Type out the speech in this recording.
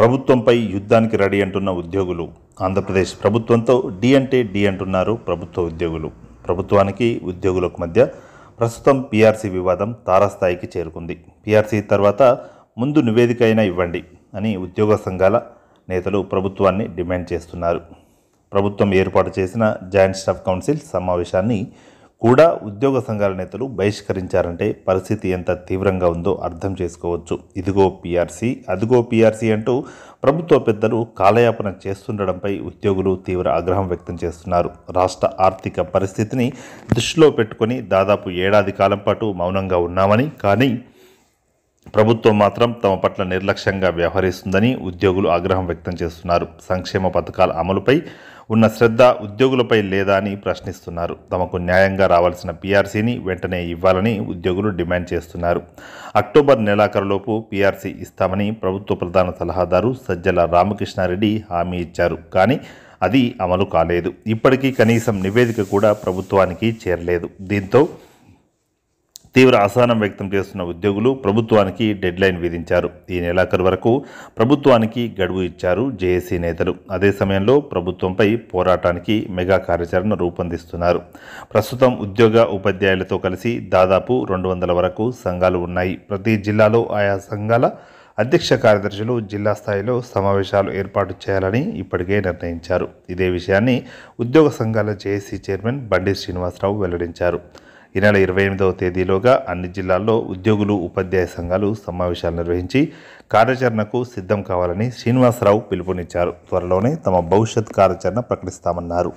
ప్రభుత్వంపై యుద్ధానికి రెడీ అంటున్న ఉద్యోగులు ఆంధ్రప్రదేశ్ ప్రభుత్వంతో డి అంటే డి అంటున్నారు ప్రభుత్వ ఉద్యోగులు ప్రభుత్వానికి ఉద్యోగులకు మధ్య ప్రస్తుతం పీఆర్సీ వివాదం తారాస్థాయికి చేరుకుంది పీఆర్సీ తర్వాత ముందు నివేదిక అయినా ఇవ్వండి అని ఉద్యోగ సంఘాల నేతలు ప్రభుత్వాన్ని డిమాండ్ చేస్తున్నారు ప్రభుత్వం ఏర్పాటు చేసిన జాయింట్ స్టాఫ్ కౌన్సిల్ సమావేశాన్ని కూడా ఉద్యోగ సంఘాల నేతలు బహిష్కరించారంటే పరిస్థితి ఎంత తీవ్రంగా ఉందో అర్థం చేసుకోవచ్చు ఇదిగో పీఆర్సీ అదిగో పీఆర్సీ అంటూ ప్రభుత్వ పెద్దలు కాలయాపన చేస్తుండడంపై ఉద్యోగులు తీవ్ర ఆగ్రహం వ్యక్తం చేస్తున్నారు రాష్ట్ర ఆర్థిక పరిస్థితిని దృష్టిలో పెట్టుకుని దాదాపు ఏడాది కాలం పాటు మౌనంగా ఉన్నామని కానీ ప్రభుత్వం మాత్రం తమ పట్ల నిర్లక్ష్యంగా వ్యవహరిస్తుందని ఉద్యోగులు ఆగ్రహం వ్యక్తం చేస్తున్నారు సంక్షేమ పథకాల అమలుపై ఉన్న శ్రద్ధ ఉద్యోగులపై లేదా అని ప్రశ్నిస్తున్నారు తమకు న్యాయంగా రావాల్సిన పీఆర్సీని వెంటనే ఇవ్వాలని ఉద్యోగులు డిమాండ్ చేస్తున్నారు అక్టోబర్ నెలాఖరులోపు పీఆర్సీ ఇస్తామని ప్రభుత్వ ప్రధాన సలహాదారు సజ్జల రామకృష్ణారెడ్డి హామీ ఇచ్చారు కానీ అది అమలు కాలేదు ఇప్పటికీ కనీసం నివేదిక కూడా ప్రభుత్వానికి చేరలేదు దీంతో తీవ్ర అసహనం వ్యక్తం చేస్తున్న ఉద్యోగులు ప్రభుత్వానికి డెడ్లైన్ విధించారు ఈ నెలాఖరు వరకు ప్రభుత్వానికి గడువు ఇచ్చారు జేఏసీ నేతలు అదే సమయంలో ప్రభుత్వంపై పోరాటానికి మెగా కార్యాచరణ రూపొందిస్తున్నారు ప్రస్తుతం ఉద్యోగ ఉపాధ్యాయులతో కలిసి దాదాపు రెండు వందల వరకు సంఘాలు ఉన్నాయి ప్రతి జిల్లాలో ఆయా సంఘాల అధ్యక్ష కార్యదర్శులు జిల్లా స్థాయిలో సమావేశాలు ఏర్పాటు చేయాలని ఇప్పటికే నిర్ణయించారు ఇదే విషయాన్ని ఉద్యోగ సంఘాల జేఏసీ చైర్మన్ బండి శ్రీనివాసరావు వెల్లడించారు ఈ నెల ఇరవై ఎనిమిదవ తేదీలోగా అన్ని జిల్లాల్లో ఉద్యోగులు ఉపాధ్యాయ సంఘాలు సమావేశాలు నిర్వహించి కార్యాచరణకు సిద్ధం కావాలని శ్రీనివాసరావు పిలుపునిచ్చారు త్వరలోనే తమ భవిష్యత్ కార్యాచరణ ప్రకటిస్తామన్నారు